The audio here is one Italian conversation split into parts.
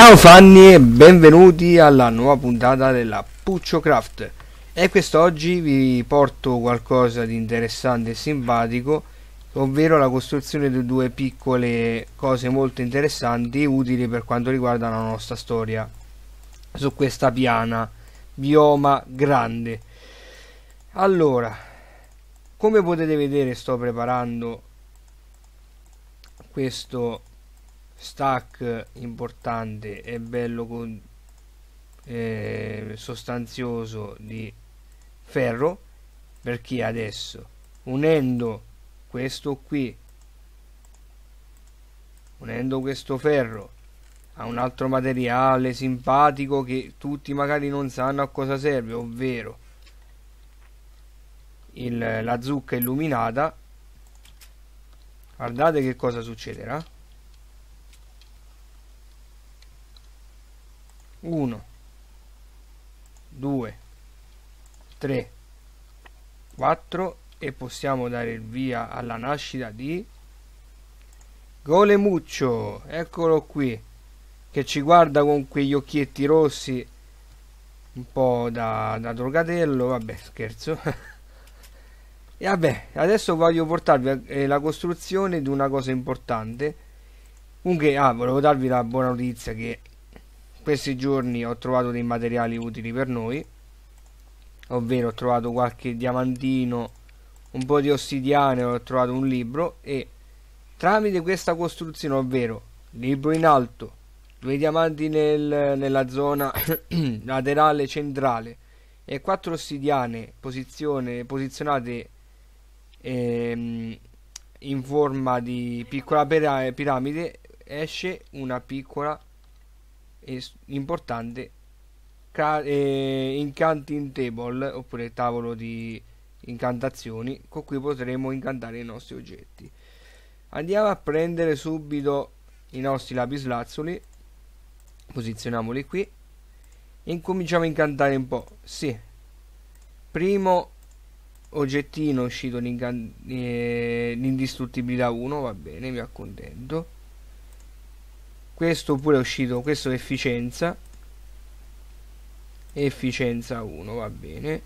Ciao Fanni e benvenuti alla nuova puntata della Puccio Craft. E quest'oggi vi porto qualcosa di interessante e simpatico, ovvero la costruzione di due piccole cose molto interessanti e utili per quanto riguarda la nostra storia su questa piana bioma grande. Allora, come potete vedere sto preparando questo stack importante e bello con, eh, sostanzioso di ferro perché adesso unendo questo qui unendo questo ferro a un altro materiale simpatico che tutti magari non sanno a cosa serve ovvero il, la zucca illuminata guardate che cosa succederà 1 2 3 4 e possiamo dare il via alla nascita di Golemuccio eccolo qui che ci guarda con quegli occhietti rossi un po' da, da drogatello vabbè scherzo e vabbè adesso voglio portarvi eh, la costruzione di una cosa importante Comunque, ah, volevo darvi la buona notizia che questi giorni ho trovato dei materiali utili per noi ovvero ho trovato qualche diamantino un po' di ossidiane ho trovato un libro e tramite questa costruzione ovvero libro in alto due diamanti nel, nella zona laterale centrale e quattro ossidiane posizionate ehm, in forma di piccola piramide esce una piccola importante eh, Incanting Table oppure tavolo di incantazioni con cui potremo incantare i nostri oggetti. Andiamo a prendere subito i nostri lapislazzuli, posizioniamoli qui e incominciamo a incantare un po'. Sì, primo oggettino uscito l'incan- eh, l'indistruttibilità 1, va bene, mi accontento questo pure è uscito questo è efficienza efficienza 1 va bene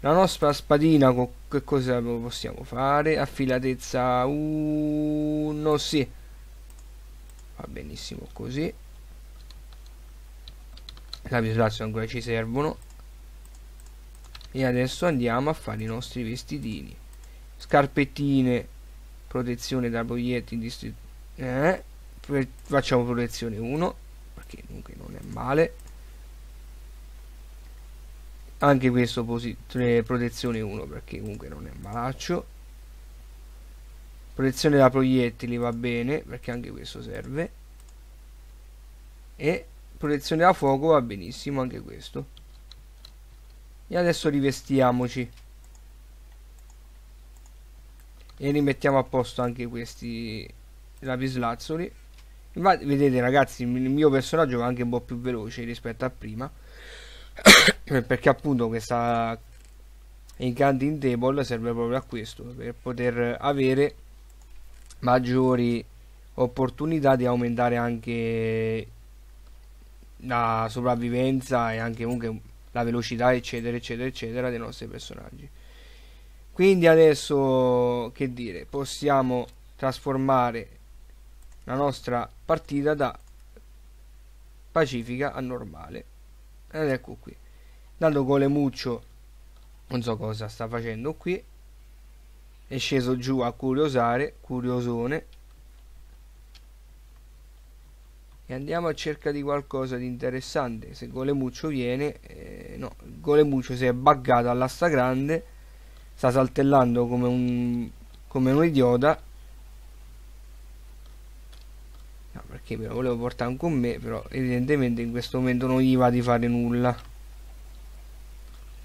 la nostra spadina che cosa possiamo fare affilatezza 1 sì va benissimo così la misurazione ancora ci servono e adesso andiamo a fare i nostri vestitini scarpettine protezione da proiettili eh, facciamo protezione 1 perché comunque non è male anche questo protezione 1 perché comunque non è malaccio protezione da proiettili va bene perché anche questo serve e protezione da fuoco va benissimo anche questo e adesso rivestiamoci e rimettiamo a posto anche questi lapislazzoli Infatti, vedete ragazzi, il mio personaggio va anche un po' più veloce rispetto a prima. perché appunto questa Encanting Table serve proprio a questo, per poter avere maggiori opportunità di aumentare anche la sopravvivenza e anche comunque la velocità eccetera eccetera eccetera dei nostri personaggi quindi adesso che dire possiamo trasformare la nostra partita da pacifica a normale ed ecco qui dando Colemuccio non so cosa sta facendo qui è sceso giù a curiosare curiosone e andiamo a cercare di qualcosa di interessante se Golemuccio viene eh, no, Golemuccio si è buggato all'asta grande sta saltellando come un, come un idiota perché me lo volevo portare con me però evidentemente in questo momento non gli va di fare nulla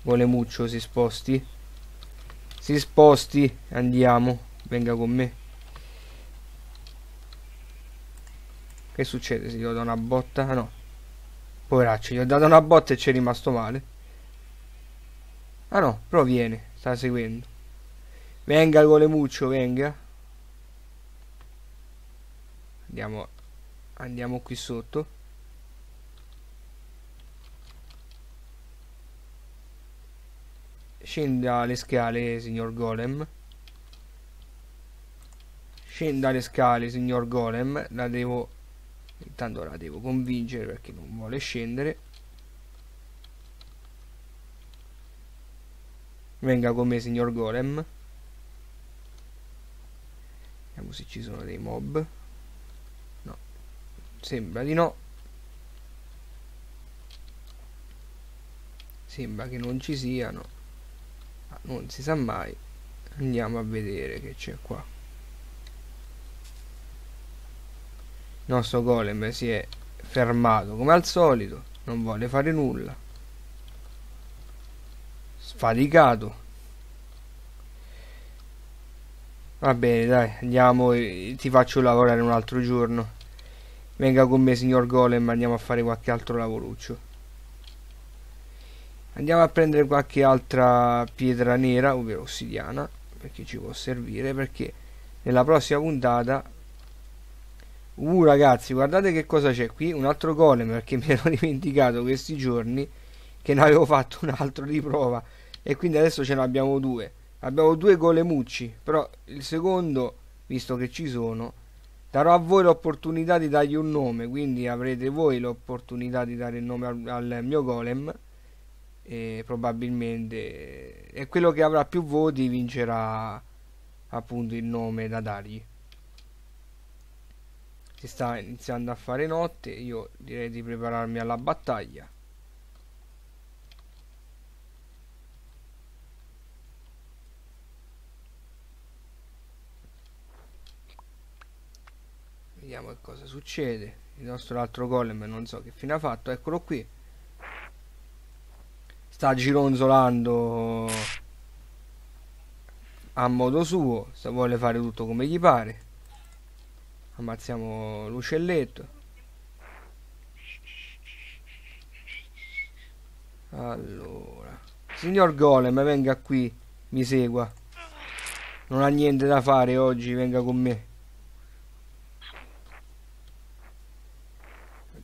vuole muccio si sposti si sposti andiamo venga con me che succede se gli ho dato una botta ah no poveraccio gli ho dato una botta e ci è rimasto male ah no però viene sta seguendo venga il golemuccio venga andiamo andiamo qui sotto scenda le scale signor golem scenda le scale signor golem la devo intanto la devo convincere perché non vuole scendere venga con me signor golem vediamo se ci sono dei mob Sembra di no. Sembra che non ci siano. non si sa mai. Andiamo a vedere che c'è qua. Il nostro golem si è fermato come al solito. Non vuole fare nulla. Sfaticato. Va bene, dai, andiamo, ti faccio lavorare un altro giorno. Venga con me, signor Golem, andiamo a fare qualche altro lavoruccio. Andiamo a prendere qualche altra pietra nera, ovvero ossidiana, perché ci può servire, perché nella prossima puntata... Uh, ragazzi, guardate che cosa c'è qui, un altro golem, perché mi ero dimenticato questi giorni che ne avevo fatto un altro di prova e quindi adesso ce ne abbiamo due abbiamo due golemucci però il secondo visto che ci sono darò a voi l'opportunità di dargli un nome, quindi avrete voi l'opportunità di dare il nome al, al mio golem e probabilmente e quello che avrà più voti vincerà appunto il nome da dargli. Si sta iniziando a fare notte, io direi di prepararmi alla battaglia. vediamo che cosa succede il nostro altro golem non so che fine ha fatto eccolo qui sta gironzolando a modo suo se vuole fare tutto come gli pare ammazziamo l'uccelletto allora signor golem venga qui mi segua non ha niente da fare oggi venga con me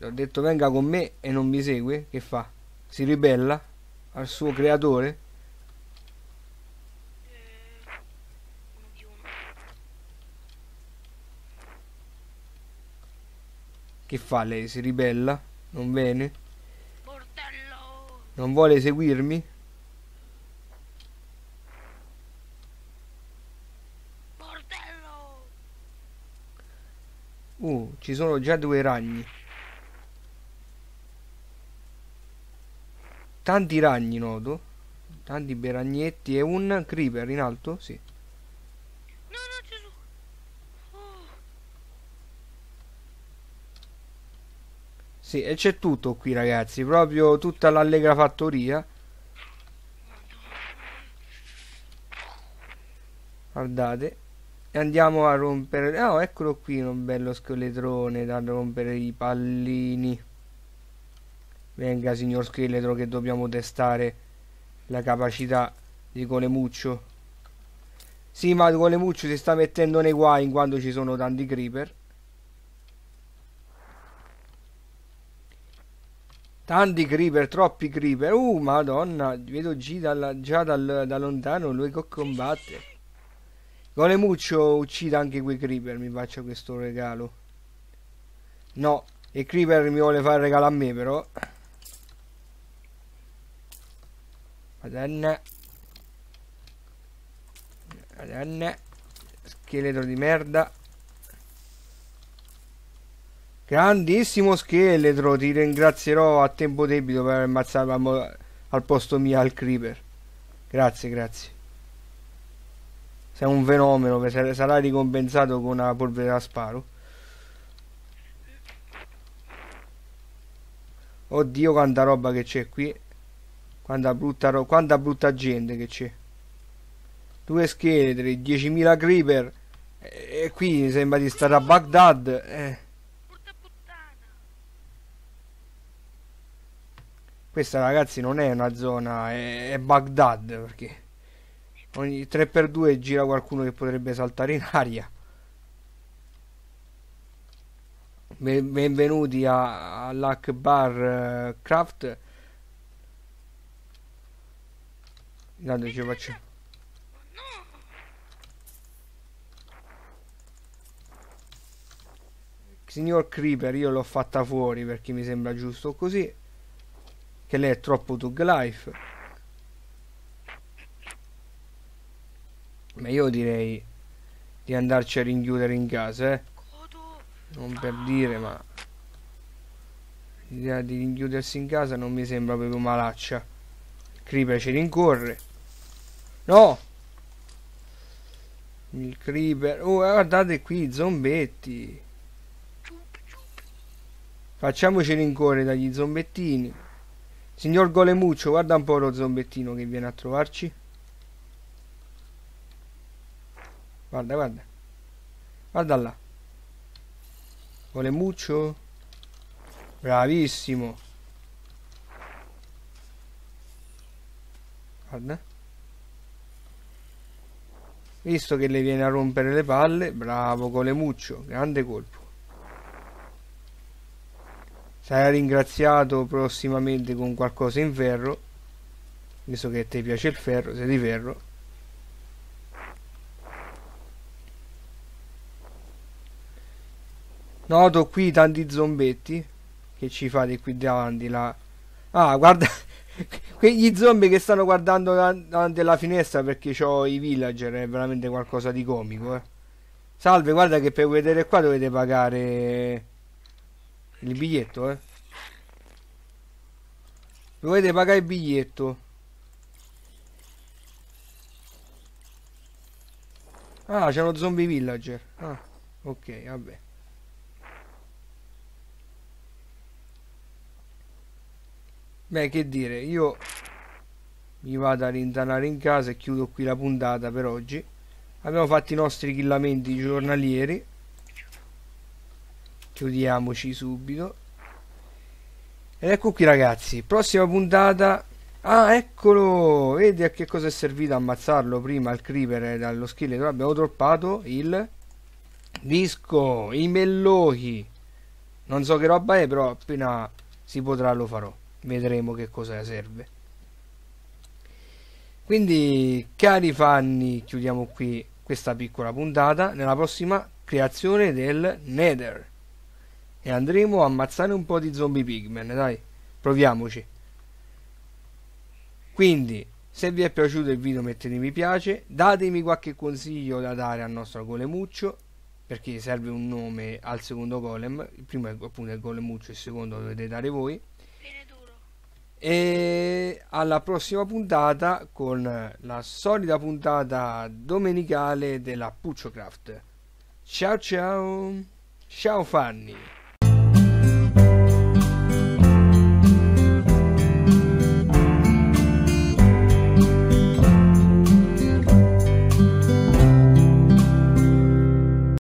ha detto venga con me e non mi segue, che fa? Si ribella al suo creatore? Che fa lei? Si ribella? Non viene? Non vuole seguirmi? Uh, ci sono già due ragni. Tanti ragni noto. Tanti bei ragnetti e un creeper in alto? Sì. No, no, Gesù. Oh. Sì, e c'è tutto qui ragazzi, proprio tutta l'allegra fattoria. Guardate. E andiamo a rompere... Oh, eccolo qui, un bello scheletrone da rompere i pallini. Venga, signor scheletro, che dobbiamo testare la capacità di Golemuccio. Sì, ma Golemuccio si sta mettendo nei guai in quanto ci sono tanti creeper. Tanti creeper, troppi creeper. Uh, madonna, vedo G dalla, già dal, da lontano lui che combatte. Golemuccio uccida anche quei creeper, mi faccia questo regalo. No, il creeper mi vuole fare regalo a me però. Madonna. Madonna. Scheletro di merda. Grandissimo scheletro, ti ringrazierò a tempo debito per aver ammazzato al posto mio al creeper. Grazie, grazie. Sei un fenomeno, sarai ricompensato con una polvere da sparo. Oddio quanta roba che c'è qui. Quanta brutta, quanta brutta gente che c'è. Due scheletri, 10.000 creeper. E, qui mi sembra di stare a Baghdad. Eh. Questa ragazzi non è una zona, è, è Baghdad perché ogni 3x2 gira qualcuno che potrebbe saltare in aria. Benvenuti all'Akbar Bar eh, Craft Guarda ci faccio Signor Creeper io l'ho fatta fuori perché mi sembra giusto così Che lei è troppo tug life Ma io direi di andarci a rinchiudere in casa eh Non per dire ma L'idea di rinchiudersi in casa non mi sembra proprio malaccia Creeper ci rincorre. No! Il creeper. Oh, guardate qui, zombetti. Facciamoci rincorrere dagli zombettini. Signor Golemuccio, guarda un po' lo zombettino che viene a trovarci. Guarda, guarda. Guarda là. Golemuccio. Bravissimo. guarda visto che le viene a rompere le palle bravo Colemuccio grande colpo sarà ringraziato prossimamente con qualcosa in ferro visto che a te piace il ferro sei di ferro noto qui tanti zombetti che ci fate qui davanti La... ah guarda quegli zombie che stanno guardando davanti alla finestra perché ho i villager è veramente qualcosa di comico eh. salve guarda che per vedere qua dovete pagare il biglietto eh. dovete pagare il biglietto ah c'è uno zombie villager ah ok vabbè Beh, che dire, io mi vado a rintanare in casa e chiudo qui la puntata per oggi. Abbiamo fatto i nostri chillamenti giornalieri. Chiudiamoci subito. Ed ecco qui ragazzi, prossima puntata. Ah, eccolo! Vedi a che cosa è servito ammazzarlo prima il creeper dallo scheletro. Abbiamo troppato il disco, i mellochi. Non so che roba è, però appena si potrà lo farò vedremo che cosa serve quindi cari fanni chiudiamo qui questa piccola puntata nella prossima creazione del nether e andremo a ammazzare un po' di zombie pigmen dai proviamoci quindi se vi è piaciuto il video mettete mi piace datemi qualche consiglio da dare al nostro golemuccio perché serve un nome al secondo golem il primo è appunto il golemuccio il secondo lo dovete dare voi e alla prossima puntata con la solita puntata domenicale della Pucciocraft. Ciao ciao, ciao Fanny.